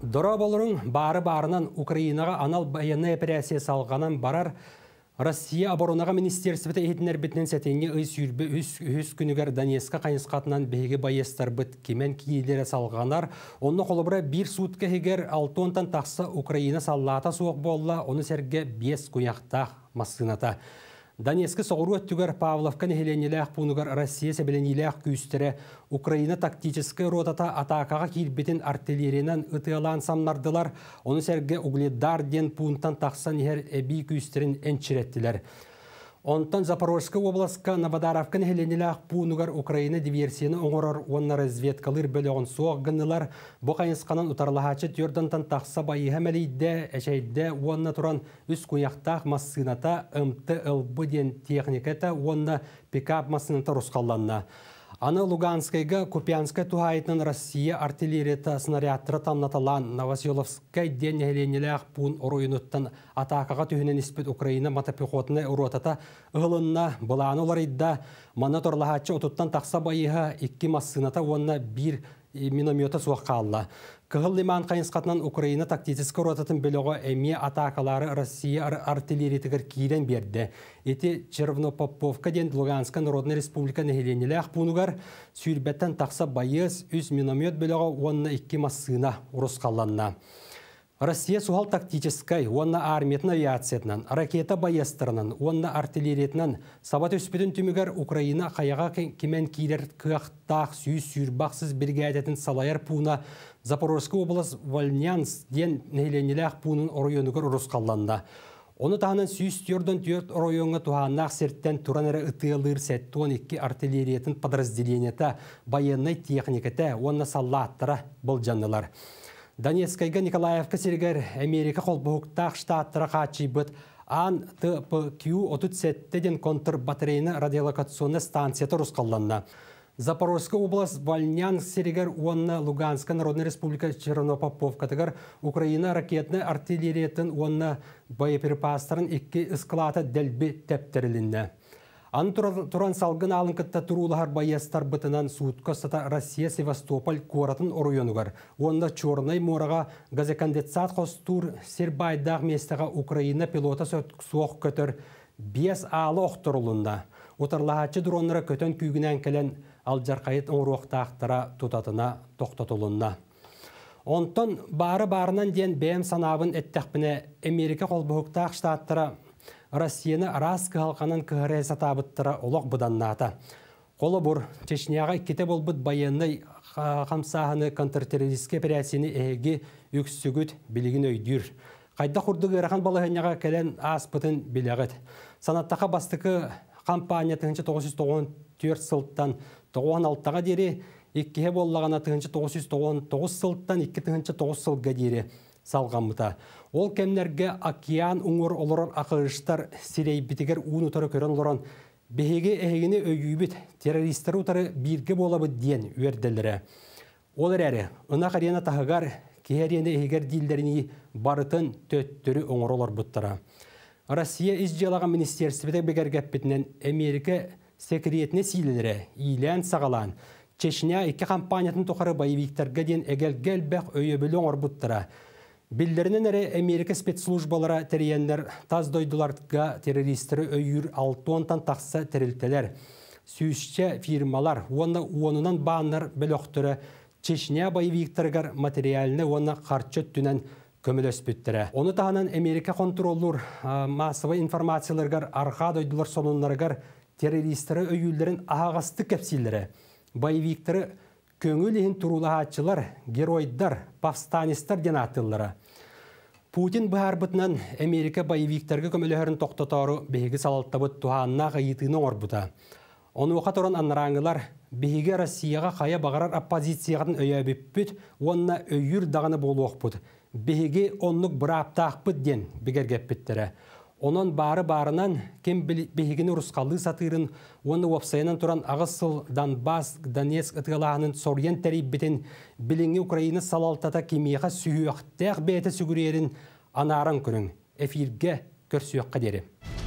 Дұра болырың бары барынан Украинаға анал баянны операция салғанан барар Россия оборонаға министерствіті етінер бітінен сәтенге өз үйірбі өз күнігер Донецка қайынсқатынан бейгі байыстар біт кемен кейдері салғанар. Оны қолыбыра бір сутка хегер алты онтан тақсы Украина саллата суық болла, оны серге бес күнақтақ масыната. Донецкі соғыру өттігер Павловканы әхеленеләқ пунығар Россия сәбеленеләқ күйістері Украина тактическі ротата атақаға келбетін артиллеринан ұтығалан самнардылар, оны сәргі угледар ден пункттан тақсан ер әбей күйістерін әнчіреттілер. Онтан Запорожская область Новодаровкан бу пунугар Украина диверсияны оңорор онна разведкалыр бөлөгөн суак гыннылар бокайынсканан утарлахачы тёрдантан тахса байы хэмелейде әшәйді онна туран үс куяктах массыната ымты ылбы ден техниката онна пикап массыната рускалланна. Аны Луганскайга Купянскай тухайтын Россия артиллерията снарядтыры тамнаталан Новоселовскай ден әленеләқ пун оруйнуттан атақаға түйінен іспет Украина матапехотны уротата ғылынна бұланы оларидда мана отуттан ұтыттан тақса байыға 2 массыната онна 1 миномета алла. Кығыл лиман қайынсқатынан Украина тактическі ротатын біліғы әме атакалары Россия артиллеритігір кейден берді. Эти Червно-Поповка ден Луганска Народная Республика нәхеленелі ақпуынығар сүйірбеттен тақса байыз үз миномет біліғы онына 2 массына ұрысқаланна. Россия сухал тактической, онна армиятна авиациятнан, ракета байыстырынан, онна артиллериятнан, сабаты өспетін түмігер Украина қаяға кемен кейлер күйақтақ, сүй сүйірбақсыз бірге әдетін салайар пуына Запорожский облас Вальнянс ден нәйленелі пуының оройонығыр ұрыс қалланды. Оны тағынан сүйіс түрден түрт ұройыңы туғаннақ серттен туранары әрі сеттон икки екі артиллериетін подразделенеті, баянны техникеті, онна саллаттыра бұл жанылар. Донецкайга Николаевка сергер Америка холбухуктах штаттыра хачи быт ан ТПК отут сеттеден контр батарейні радиолокационны станция тұрысқалланна. Запорожская область, Вальнян, Серегер, Уонна, Луганская, Народная Республика, Чернопоповка, Тагар, Украина, ракетная артиллерия, Уонна, боеприпастарын, Икки, Склата, Дельби, Тептерилинна. Ан туран салгын кітті тұруылығар байястар бұтынан сұғыт сата Россия Севастополь коратын оруйонугар. Онда Чорнай морага сатқос хостур Сербайдағы местага Украина пилота соқ көтір бес алы оқтырылында. Отарлахачы дронлары көтөн күйгінен келен алжарқайыт оңруақтақтара тұтатына тоқтатылында. Онтон бары-барынан ден бм санабын әттіқпіне Америка қолбығықтақ штаттары Россияны Раска халқанын кығырай сатабыттыра олық бұданната. Қолы бұр, Чечняға кете болбыт байынны қамсағыны контртеррористке пірәсіні әйгі үксігіт білігін өйдір. Қайда құрдығы ғырахан балығыняға кәлін бұтын білігіт. Санаттақа бастықы қампания түгінші 994 сылттан 96-ға дері, иккеге боллағана 999 сылттан 9 сылға дері салғамыта. Ол кемнерге океан уңыр олорор ақырыштар сирейбитигер ұны тұры көрін олорон бігеге әйгіне өйүүбүт террористтер ұтары биирге болабы диэн үерделлере ол әрі, ұнақ арена тағығар киһэриэни әйгер дииллерини барытын олар бұттыра. россия из жалаган министерствите бегергеппитинен америка секретине сиилере иилэн сагалаан чечня икки компаниятын тухары боевиктерге диэн өйебілі ұңыр бұттыра. Белдерінен әрі Америка спецслужбалары терриендер таз дойдыларға террористері өйір 6-10-тан тақсы терілтелер. фирмалар, оны онынан бағынар білоқтыры, Чечня боевиктаргар материаліні оны қарчы түнен көміл өспіттірі. Оны тағынан Америка контроллур массовый информацияларғар, арқа дойдылар сонынларгар террористері өйілдерін ағасты кәпсилері, боевиктары көңіл иһин тұрулағатшылар, геройдар ден атыллара путин бұтынан америка боевиктерге көмөлөһөрүн токтотору Оны салалтабыт тухаанна ыйытыыны орбута қая торон аннараңылар биһиге россияга хая онына өйір дағыны уонна өйүр даганы онлық бұраптақ бұт ден бігерге бигергеппиттере Онон бары барынан кем бехигини рускалы сатырын, оны уапсайынан тұран ағысыл Донбас, Донецк ытылағының сорген бетін біліңі Украина салалтата кемеға сүйіқтәқ бәті сүгірерін анарын күрін. Эфирге өққа қадері.